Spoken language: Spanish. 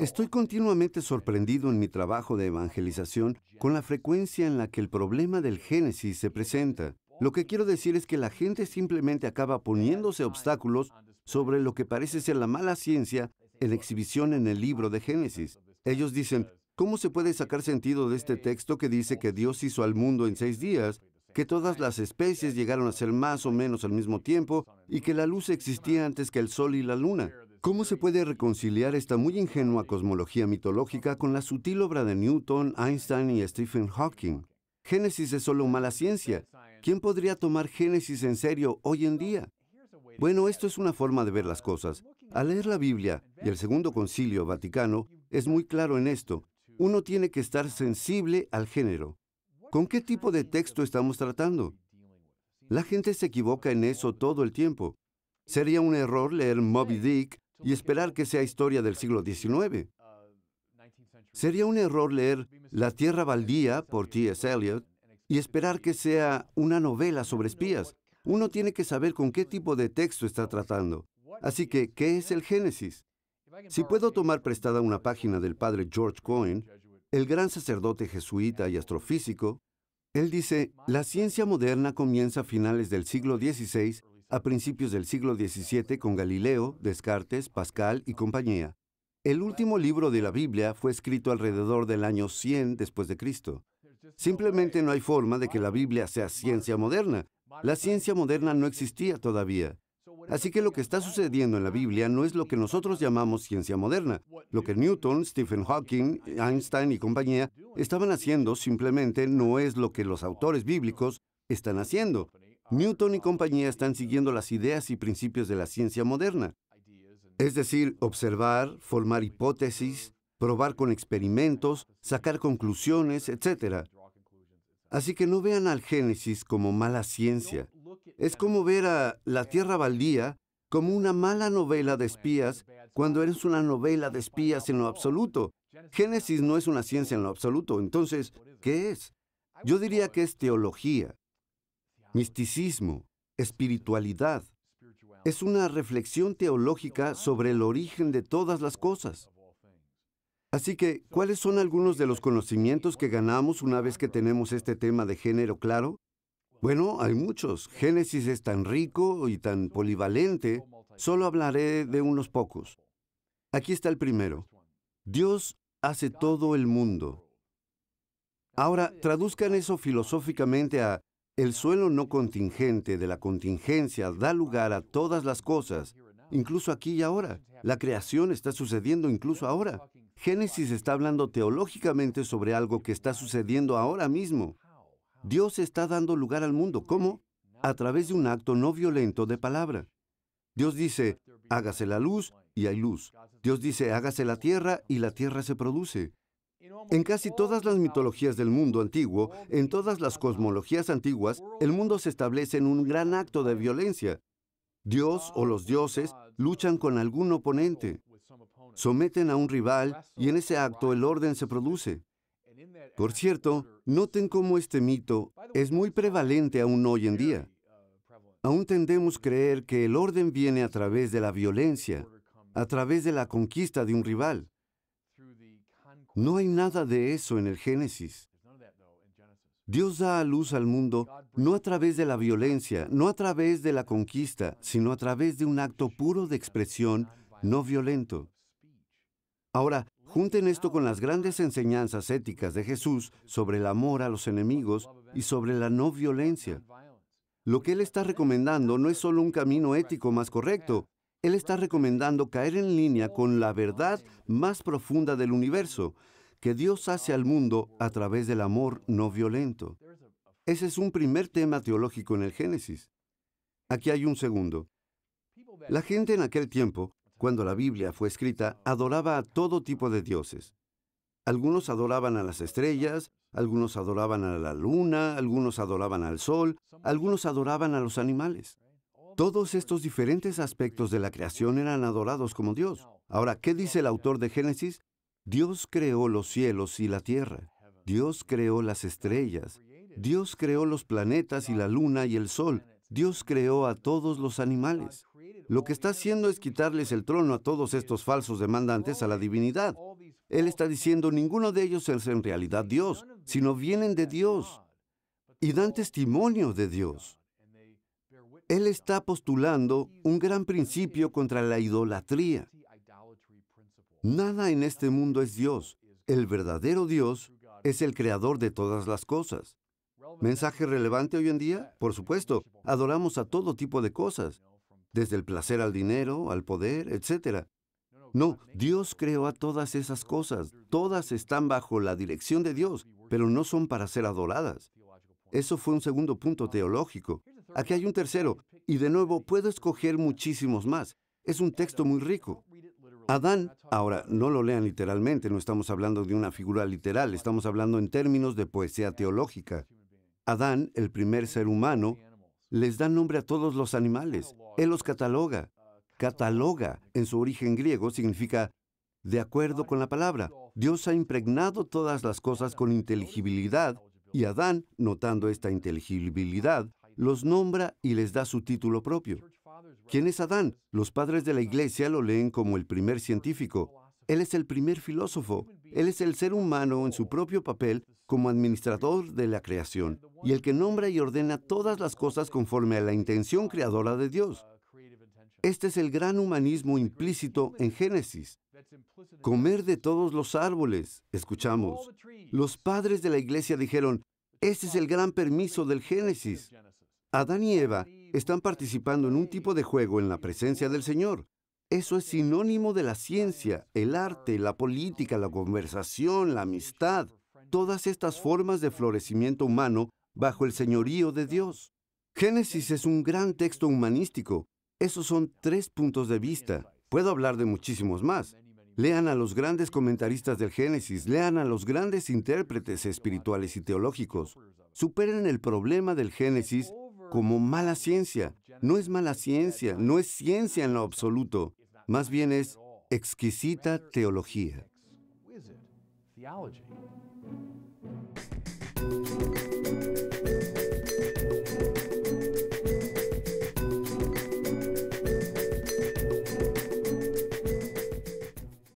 Estoy continuamente sorprendido en mi trabajo de evangelización con la frecuencia en la que el problema del Génesis se presenta. Lo que quiero decir es que la gente simplemente acaba poniéndose obstáculos sobre lo que parece ser la mala ciencia en exhibición en el libro de Génesis. Ellos dicen, ¿cómo se puede sacar sentido de este texto que dice que Dios hizo al mundo en seis días, que todas las especies llegaron a ser más o menos al mismo tiempo y que la luz existía antes que el sol y la luna? ¿Cómo se puede reconciliar esta muy ingenua cosmología mitológica con la sutil obra de Newton, Einstein y Stephen Hawking? Génesis es solo mala ciencia. ¿Quién podría tomar Génesis en serio hoy en día? Bueno, esto es una forma de ver las cosas. Al leer la Biblia y el Segundo Concilio Vaticano, es muy claro en esto. Uno tiene que estar sensible al género. ¿Con qué tipo de texto estamos tratando? La gente se equivoca en eso todo el tiempo. Sería un error leer Moby Dick y esperar que sea historia del siglo XIX. Sería un error leer La Tierra Baldía por T.S. Eliot y esperar que sea una novela sobre espías. Uno tiene que saber con qué tipo de texto está tratando. Así que, ¿qué es el Génesis? Si puedo tomar prestada una página del padre George Cohen, el gran sacerdote jesuita y astrofísico, él dice, la ciencia moderna comienza a finales del siglo XVI a principios del siglo XVII con Galileo, Descartes, Pascal y compañía. El último libro de la Biblia fue escrito alrededor del año 100 después de Cristo. Simplemente no hay forma de que la Biblia sea ciencia moderna. La ciencia moderna no existía todavía. Así que lo que está sucediendo en la Biblia no es lo que nosotros llamamos ciencia moderna. Lo que Newton, Stephen Hawking, Einstein y compañía estaban haciendo simplemente no es lo que los autores bíblicos están haciendo. Newton y compañía están siguiendo las ideas y principios de la ciencia moderna, es decir, observar, formar hipótesis, probar con experimentos, sacar conclusiones, etc. Así que no vean al Génesis como mala ciencia. Es como ver a La Tierra Baldía como una mala novela de espías cuando eres una novela de espías en lo absoluto. Génesis no es una ciencia en lo absoluto, entonces, ¿qué es? Yo diría que es teología misticismo, espiritualidad. Es una reflexión teológica sobre el origen de todas las cosas. Así que, ¿cuáles son algunos de los conocimientos que ganamos una vez que tenemos este tema de género claro? Bueno, hay muchos. Génesis es tan rico y tan polivalente. Solo hablaré de unos pocos. Aquí está el primero. Dios hace todo el mundo. Ahora, traduzcan eso filosóficamente a el suelo no contingente de la contingencia da lugar a todas las cosas, incluso aquí y ahora. La creación está sucediendo incluso ahora. Génesis está hablando teológicamente sobre algo que está sucediendo ahora mismo. Dios está dando lugar al mundo. ¿Cómo? A través de un acto no violento de palabra. Dios dice, hágase la luz y hay luz. Dios dice, hágase la tierra y la tierra se produce. En casi todas las mitologías del mundo antiguo, en todas las cosmologías antiguas, el mundo se establece en un gran acto de violencia. Dios o los dioses luchan con algún oponente, someten a un rival y en ese acto el orden se produce. Por cierto, noten cómo este mito es muy prevalente aún hoy en día. Aún tendemos a creer que el orden viene a través de la violencia, a través de la conquista de un rival. No hay nada de eso en el Génesis. Dios da a luz al mundo no a través de la violencia, no a través de la conquista, sino a través de un acto puro de expresión no violento. Ahora, junten esto con las grandes enseñanzas éticas de Jesús sobre el amor a los enemigos y sobre la no violencia. Lo que Él está recomendando no es solo un camino ético más correcto, Él está recomendando caer en línea con la verdad más profunda del universo, que Dios hace al mundo a través del amor no violento. Ese es un primer tema teológico en el Génesis. Aquí hay un segundo. La gente en aquel tiempo, cuando la Biblia fue escrita, adoraba a todo tipo de dioses. Algunos adoraban a las estrellas, algunos adoraban a la luna, algunos adoraban al sol, algunos adoraban a los animales. Todos estos diferentes aspectos de la creación eran adorados como Dios. Ahora, ¿qué dice el autor de Génesis? Dios creó los cielos y la tierra. Dios creó las estrellas. Dios creó los planetas y la luna y el sol. Dios creó a todos los animales. Lo que está haciendo es quitarles el trono a todos estos falsos demandantes a la divinidad. Él está diciendo, ninguno de ellos es en realidad Dios, sino vienen de Dios y dan testimonio de Dios. Él está postulando un gran principio contra la idolatría. Nada en este mundo es Dios. El verdadero Dios es el creador de todas las cosas. ¿Mensaje relevante hoy en día? Por supuesto, adoramos a todo tipo de cosas, desde el placer al dinero, al poder, etc. No, Dios creó a todas esas cosas. Todas están bajo la dirección de Dios, pero no son para ser adoradas. Eso fue un segundo punto teológico. Aquí hay un tercero, y de nuevo puedo escoger muchísimos más. Es un texto muy rico. Adán, ahora no lo lean literalmente, no estamos hablando de una figura literal, estamos hablando en términos de poesía teológica. Adán, el primer ser humano, les da nombre a todos los animales. Él los cataloga. Cataloga, en su origen griego, significa de acuerdo con la palabra. Dios ha impregnado todas las cosas con inteligibilidad y Adán, notando esta inteligibilidad, los nombra y les da su título propio. ¿Quién es Adán? Los padres de la iglesia lo leen como el primer científico. Él es el primer filósofo. Él es el ser humano en su propio papel como administrador de la creación y el que nombra y ordena todas las cosas conforme a la intención creadora de Dios. Este es el gran humanismo implícito en Génesis. Comer de todos los árboles, escuchamos. Los padres de la iglesia dijeron, este es el gran permiso del Génesis. Adán y Eva están participando en un tipo de juego en la presencia del Señor. Eso es sinónimo de la ciencia, el arte, la política, la conversación, la amistad, todas estas formas de florecimiento humano bajo el señorío de Dios. Génesis es un gran texto humanístico. Esos son tres puntos de vista. Puedo hablar de muchísimos más. Lean a los grandes comentaristas del Génesis, lean a los grandes intérpretes espirituales y teológicos. Superen el problema del Génesis como mala ciencia. No es mala ciencia, no es ciencia en lo absoluto, más bien es exquisita teología.